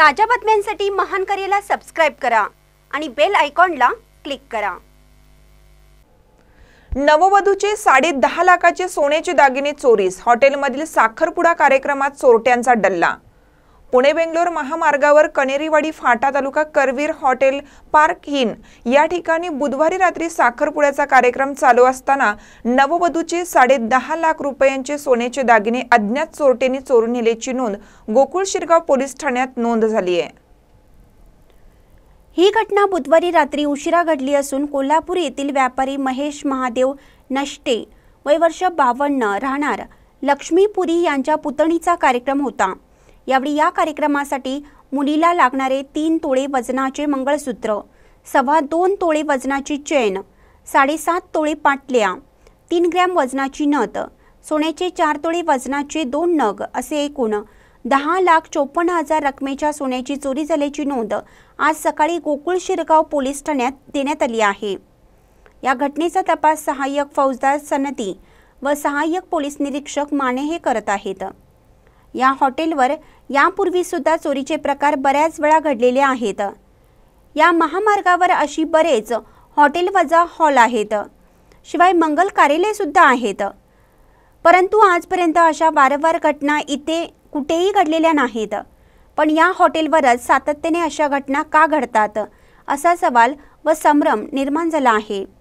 ताज्या बातम्यांसाठी महान करेला सबस्क्राईब करा आणि बेल आयकॉनला क्लिक करा नववधूचे साडे दहा लाखाचे सोन्याचे दागिने चोरीस हॉटेलमधील साखरपुडा कार्यक्रमात चोरट्यांचा डल्ला पुणे बेंगलोर महामार्गावर कनेरीवाडी फाटा तालुका करवीर हॉटेल पार्क हिन या ठिकाणी बुधवारी रात्री साखरपुड्याचा कार्यक्रम चालू असताना नववधूचे साडे दहा लाख रुपयांचे सोन्याचे दागिने अज्ञात चोरटेने चोरून नेल्याची नोंद गोकुळ शिरगाव पोलीस ठाण्यात नोंद झाली आहे ही घटना बुधवारी रात्री उशिरा घडली असून कोल्हापूर येथील व्यापारी महेश महादेव नष्टे वर्ष बावन्न राहणार लक्ष्मीपुरी यांच्या पुतणीचा कार्यक्रम होता यावेळी या कार्यक्रमासाठी मुलीला लागणारे तीन तोळे वजनाचे मंगळसूत्र सव्वा दोन तोळे वजनाची चेन साडेसात तोळे पाटल्या तीन ग्रॅम वजनाची नथ सोन्याचे चार तोळे वजनाचे दोन नग असे एकूण दहा लाख चोपन्न हजार रकमेच्या सोन्याची चोरी झाल्याची नोंद आज सकाळी गोकुळ शिरगाव पोलीस ठाण्यात देण्यात आली आहे या घटनेचा तपास सहाय्यक फौजदार सनती व सहाय्यक पोलीस निरीक्षक माने हे करत आहेत या हॉटेलवर यापूर्वीसुद्धा चोरीचे प्रकार बऱ्याच वेळा घडलेले आहेत या महामार्गावर अशी बरेच हॉटेल वजा हॉल आहेत शिवाय मंगल कार्यालयसुद्धा आहेत परंतु आजपर्यंत अशा वारंवार घटना इथे कुठेही घडलेल्या नाहीत पण या हॉटेलवरच सातत्याने अशा घटना का घडतात असा सवाल व संभ्रम निर्माण झाला आहे